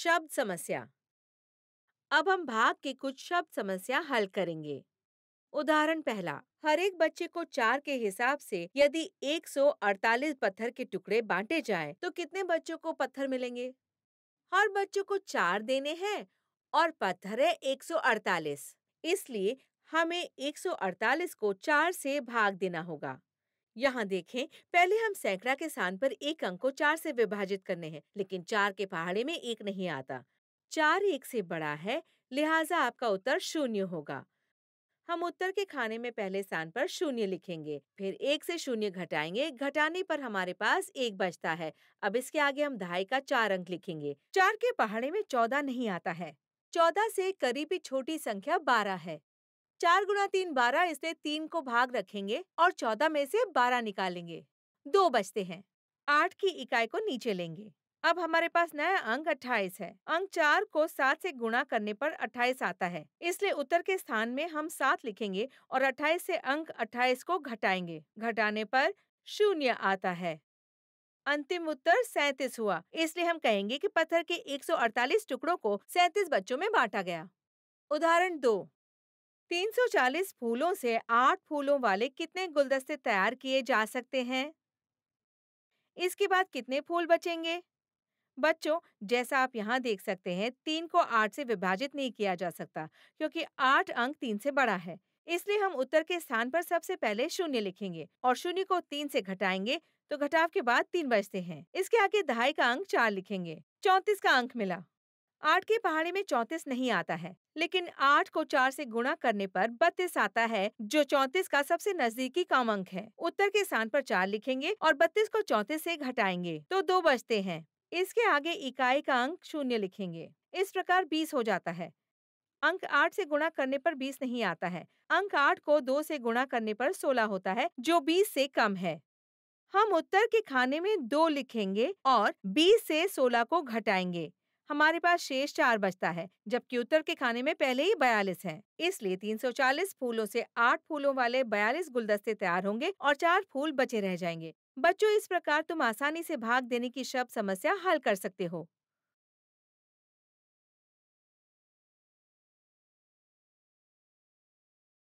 शब्द समस्या अब हम भाग के कुछ शब्द समस्या हल करेंगे उदाहरण पहला हर एक बच्चे को चार के हिसाब से यदि 148 पत्थर के टुकड़े बांटे जाएं तो कितने बच्चों को पत्थर मिलेंगे हर बच्चों को चार देने हैं और पत्थर है 148 इसलिए हमें 148 को चार से भाग देना होगा यहाँ देखें पहले हम सैकड़ा के स्थान पर एक अंक को चार से विभाजित करने हैं लेकिन चार के पहाड़े में एक नहीं आता चार एक से बड़ा है लिहाजा आपका उत्तर शून्य होगा हम उत्तर के खाने में पहले स्थान पर शून्य लिखेंगे फिर एक से शून्य घटाएंगे घटाने पर हमारे पास एक बचता है अब इसके आगे हम दहाई का चार अंक लिखेंगे चार के पहाड़े में चौदह नहीं आता है चौदह से करीबी छोटी संख्या बारह है चार गुना तीन बारह इसलिए तीन को भाग रखेंगे और चौदह में से बारह निकालेंगे दो बचते हैं आठ की इकाई को नीचे लेंगे अब हमारे पास नया अंक अट्ठाईस है अंक चार को सात से गुणा करने पर अट्ठाईस आता है इसलिए उत्तर के स्थान में हम सात लिखेंगे और अट्ठाईस से अंक अट्ठाईस को घटाएंगे घटाने पर शून्य आता है अंतिम उत्तर सैतीस हुआ इसलिए हम कहेंगे कि पत्थर के 148 टुकड़ों को सैतीस बच्चों में बांटा गया उदाहरण दो 340 फूलों से आठ फूलों वाले कितने गुलदस्ते तैयार किए जा सकते हैं इसके बाद कितने फूल बचेंगे बच्चों जैसा आप यहाँ देख सकते हैं तीन को आठ से विभाजित नहीं किया जा सकता क्योंकि आठ अंक तीन से बड़ा है इसलिए हम उत्तर के स्थान पर सबसे पहले शून्य लिखेंगे और शून्य को तीन से घटाएंगे तो घटाव के बाद तीन बचते हैं इसके आगे दहाई का अंक चार लिखेंगे चौतीस का अंक मिला आठ के पहाड़ी में चौतीस नहीं आता है लेकिन आठ को चार से गुणा करने पर बत्तीस आता है जो चौतीस का सबसे नजदीकी काम अंक है उत्तर के स्थान पर चार लिखेंगे और बत्तीस को चौतीस से घटाएंगे तो दो बचते हैं इसके आगे इकाई का अंक शून्य लिखेंगे इस प्रकार बीस हो जाता है अंक आठ से गुणा करने पर बीस नहीं आता है अंक आठ को दो से गुणा करने पर सोलह होता है जो बीस से कम है हम उत्तर के खाने में दो लिखेंगे और बीस से सोलह को घटाएंगे हमारे पास शेष चार बचता है जबकि उत्तर के खाने में पहले ही बयालीस है इसलिए 340 फूलों से आठ फूलों वाले बयालीस गुलदस्ते तैयार होंगे और चार फूल बचे रह जाएंगे बच्चों इस प्रकार तुम आसानी से भाग देने की शब्द समस्या हल कर सकते हो